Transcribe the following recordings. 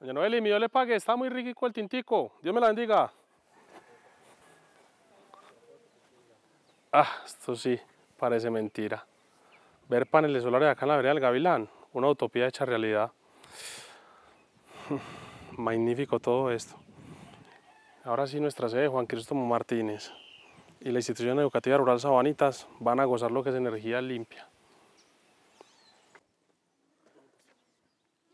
Doña y mi Dios le pague, está muy rico el tintico. Dios me la bendiga. Ah, esto sí, parece mentira. Ver paneles solares acá en la vereda del Gavilán, una utopía hecha realidad. Magnífico todo esto. Ahora sí, nuestra sede, Juan Cristóbal Martínez, y la institución educativa rural Sabanitas van a gozar lo que es energía limpia.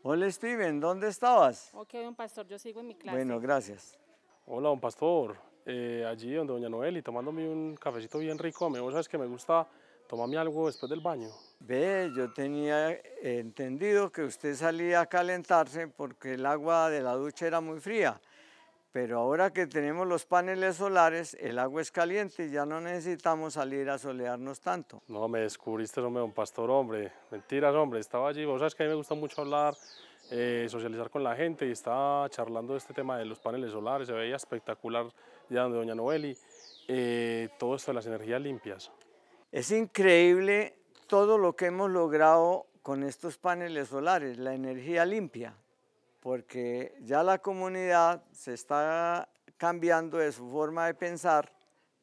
Hola Steven, ¿dónde estabas? Ok, don Pastor, yo sigo en mi clase. Bueno, gracias. Hola, don Pastor. Eh, allí donde doña y tomándome un cafecito bien rico. A mí, vos sabes que me gusta tomarme algo después del baño. Ve, yo tenía entendido que usted salía a calentarse porque el agua de la ducha era muy fría. Pero ahora que tenemos los paneles solares, el agua es caliente y ya no necesitamos salir a solearnos tanto. No, me descubriste, hombre, un Pastor, hombre. Mentiras, hombre, estaba allí. Vos sabes que a mí me gusta mucho hablar, eh, socializar con la gente y estaba charlando de este tema de los paneles solares. Se veía espectacular ya donde doña Noeli. Eh, todo esto de las energías limpias. Es increíble todo lo que hemos logrado con estos paneles solares, la energía limpia porque ya la comunidad se está cambiando de su forma de pensar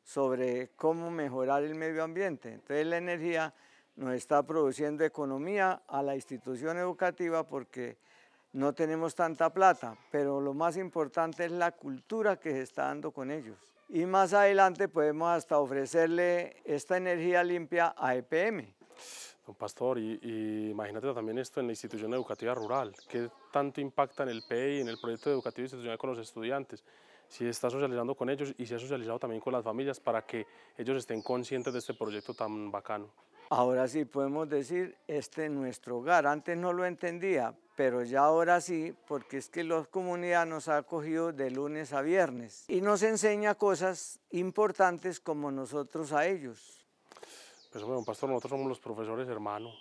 sobre cómo mejorar el medio ambiente. Entonces la energía nos está produciendo economía a la institución educativa porque no tenemos tanta plata, pero lo más importante es la cultura que se está dando con ellos. Y más adelante podemos hasta ofrecerle esta energía limpia a EPM. Don Pastor, y, imagínate también esto en la institución educativa rural, ¿qué tanto impacta en el PEI, en el proyecto educativo institucional con los estudiantes? Si está socializando con ellos y si ha socializado también con las familias para que ellos estén conscientes de este proyecto tan bacano. Ahora sí podemos decir, este es nuestro hogar. Antes no lo entendía, pero ya ahora sí, porque es que la comunidad nos ha acogido de lunes a viernes y nos enseña cosas importantes como nosotros a ellos pues bueno, pastor, nosotros somos los profesores, hermano.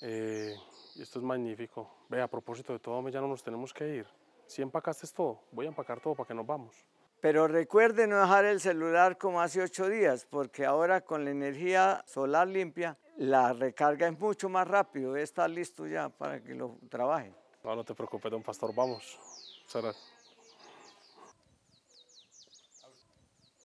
Eh, esto es magnífico. Ve, a propósito de todo, ya no nos tenemos que ir. Si empacaste todo, voy a empacar todo para que nos vamos. Pero recuerde no dejar el celular como hace ocho días, porque ahora con la energía solar limpia, la recarga es mucho más rápido. Está listo ya para que lo trabajen. No, no te preocupes, don Pastor, vamos.